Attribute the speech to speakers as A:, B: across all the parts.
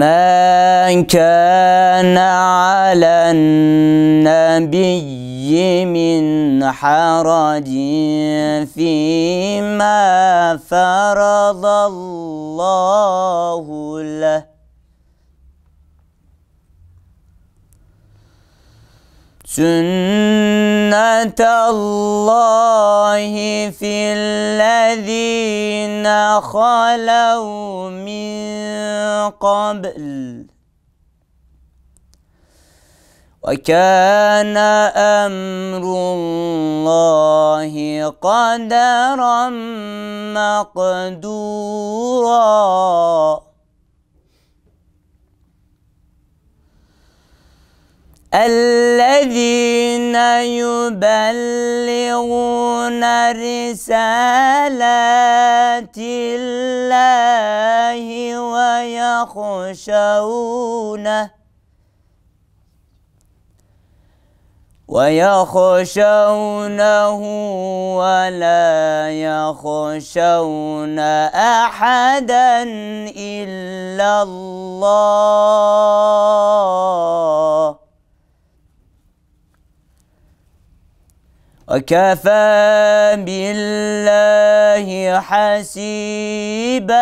A: ما كان على النبي من حرج فيما فرض الله له سنة سنة الله في الذين خلوا من قبل وكان أمر الله قدرا مقدورا الذين يبلغون رسالات الله ويخشونه ويخشونه ولا يخشون أحدا إلا الله وكفى بالله حسيبا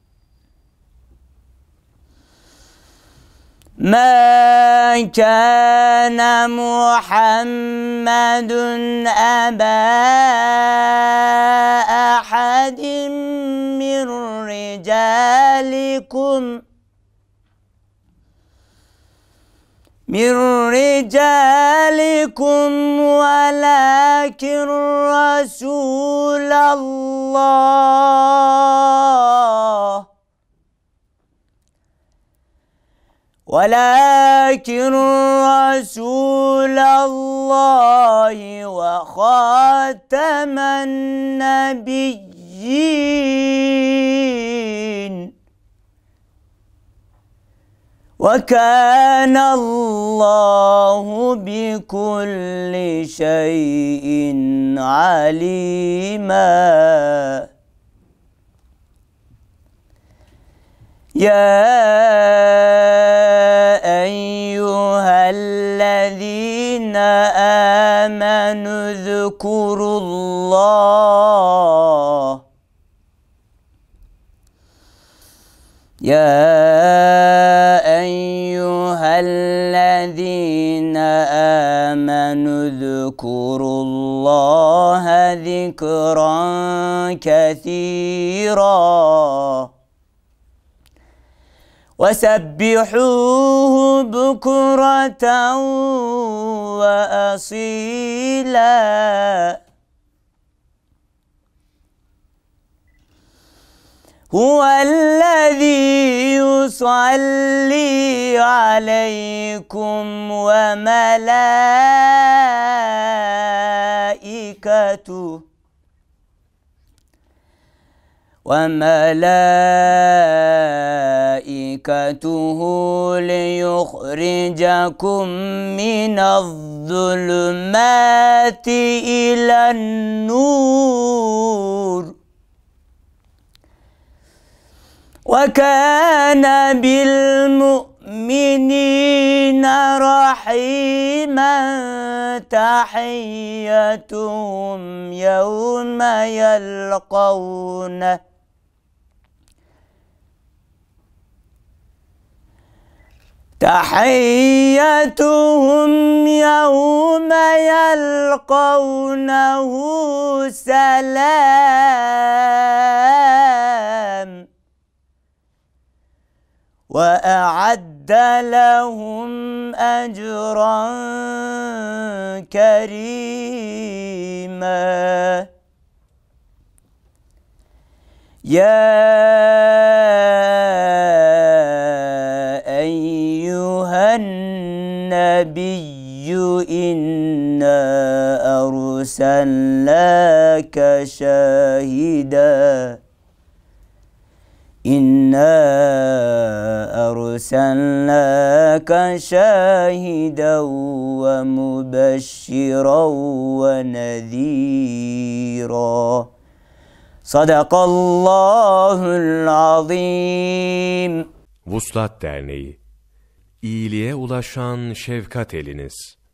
A: ما كان محمد أبا أحد من رجالكم من رجالكم ولكن رسول الله ولكن رسول الله وخاتم النبيين وكان الله بكل شيء عليما يا ايها الذين امنوا اذكروا الله يا الذين آمنوا اذكروا الله ذكرا كثيرا وسبحوه بكرة وأصيلا هو الذي تصلي عليكم وملائكته وملائكته ليخرجكم من الظلمات إلى النور وكان بالمؤمنين رحيما تحيتهم يوم يلقونه تحيتهم يوم يلقونه سلام وأعد لهم أجرا كريما يا أيها النبي إنا أرسلناك شاهداً إنا أرسلناك شاهدا ومبشرا ونذيرا صدق الله العظيم Vuslat Derneği İyiliğe ulaşan şefkat eliniz.